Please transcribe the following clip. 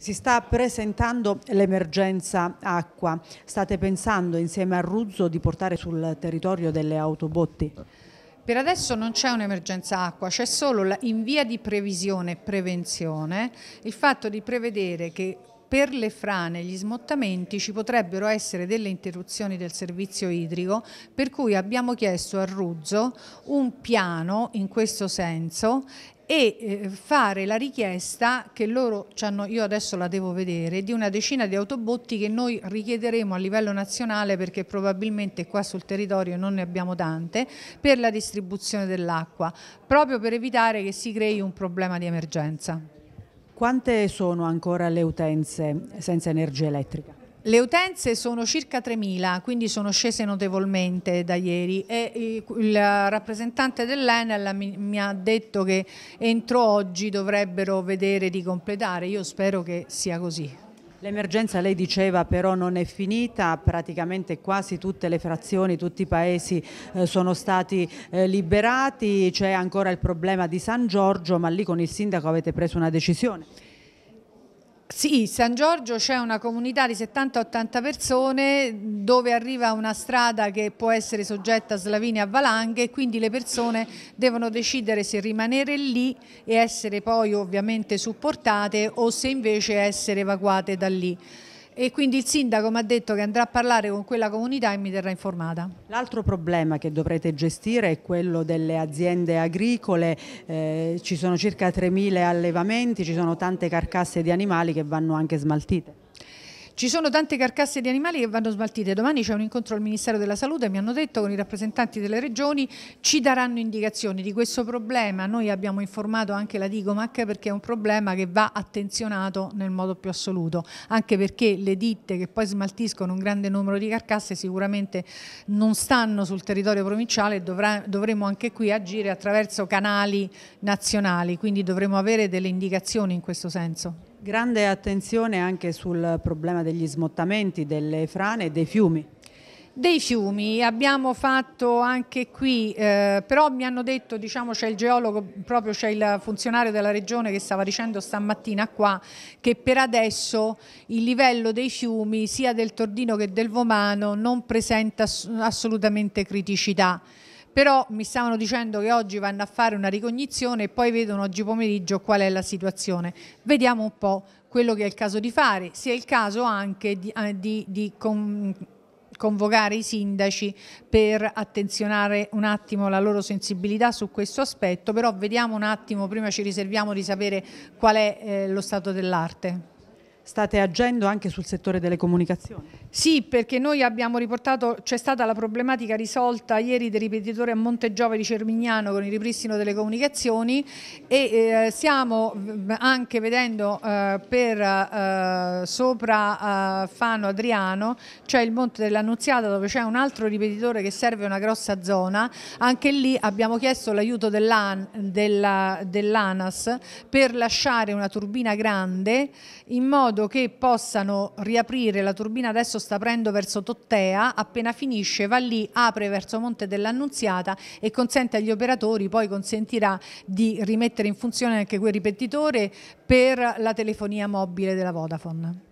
Si sta presentando l'emergenza acqua. State pensando insieme a Ruzzo di portare sul territorio delle autobotti? Per adesso non c'è un'emergenza acqua, c'è solo in via di previsione e prevenzione il fatto di prevedere che per le frane e gli smottamenti ci potrebbero essere delle interruzioni del servizio idrico, per cui abbiamo chiesto a Ruzzo un piano in questo senso e eh, fare la richiesta che loro hanno, io adesso la devo vedere, di una decina di autobotti che noi richiederemo a livello nazionale perché probabilmente qua sul territorio non ne abbiamo tante, per la distribuzione dell'acqua, proprio per evitare che si crei un problema di emergenza. Quante sono ancora le utenze senza energia elettrica? Le utenze sono circa 3.000, quindi sono scese notevolmente da ieri e eh, il rappresentante dell'Enel mi ha detto che entro oggi dovrebbero vedere di completare, io spero che sia così. L'emergenza, lei diceva, però non è finita, praticamente quasi tutte le frazioni, tutti i paesi eh, sono stati eh, liberati, c'è ancora il problema di San Giorgio, ma lì con il sindaco avete preso una decisione. Sì, San Giorgio c'è una comunità di 70-80 persone dove arriva una strada che può essere soggetta a slavine a valanghe e quindi le persone devono decidere se rimanere lì e essere poi ovviamente supportate o se invece essere evacuate da lì e quindi il sindaco mi ha detto che andrà a parlare con quella comunità e mi terrà informata. L'altro problema che dovrete gestire è quello delle aziende agricole, eh, ci sono circa 3.000 allevamenti, ci sono tante carcasse di animali che vanno anche smaltite. Ci sono tante carcasse di animali che vanno smaltite. Domani c'è un incontro al Ministero della Salute, mi hanno detto con i rappresentanti delle regioni, ci daranno indicazioni di questo problema. Noi abbiamo informato anche la Digomac perché è un problema che va attenzionato nel modo più assoluto, anche perché le ditte che poi smaltiscono un grande numero di carcasse sicuramente non stanno sul territorio provinciale e dovremo anche qui agire attraverso canali nazionali, quindi dovremo avere delle indicazioni in questo senso. Grande attenzione anche sul problema degli smottamenti, delle frane e dei fiumi. Dei fiumi, abbiamo fatto anche qui, eh, però mi hanno detto, diciamo c'è il geologo, proprio c'è il funzionario della regione che stava dicendo stamattina qua, che per adesso il livello dei fiumi sia del Tordino che del Vomano non presenta ass assolutamente criticità però mi stavano dicendo che oggi vanno a fare una ricognizione e poi vedono oggi pomeriggio qual è la situazione. Vediamo un po' quello che è il caso di fare, sia il caso anche di, eh, di, di con, convocare i sindaci per attenzionare un attimo la loro sensibilità su questo aspetto, però vediamo un attimo, prima ci riserviamo di sapere qual è eh, lo stato dell'arte state agendo anche sul settore delle comunicazioni. Sì, perché noi abbiamo riportato, c'è stata la problematica risolta ieri del ripetitore a Montegiove di Cermignano con il ripristino delle comunicazioni e eh, stiamo anche vedendo eh, per eh, sopra eh, Fano Adriano, c'è il Monte dell'Annunziata dove c'è un altro ripetitore che serve una grossa zona, anche lì abbiamo chiesto l'aiuto dell'ANAS dell per lasciare una turbina grande in modo modo che possano riaprire la turbina adesso sta aprendo verso Tottea, appena finisce va lì, apre verso Monte dell'Annunziata e consente agli operatori, poi consentirà di rimettere in funzione anche quel ripetitore per la telefonia mobile della Vodafone.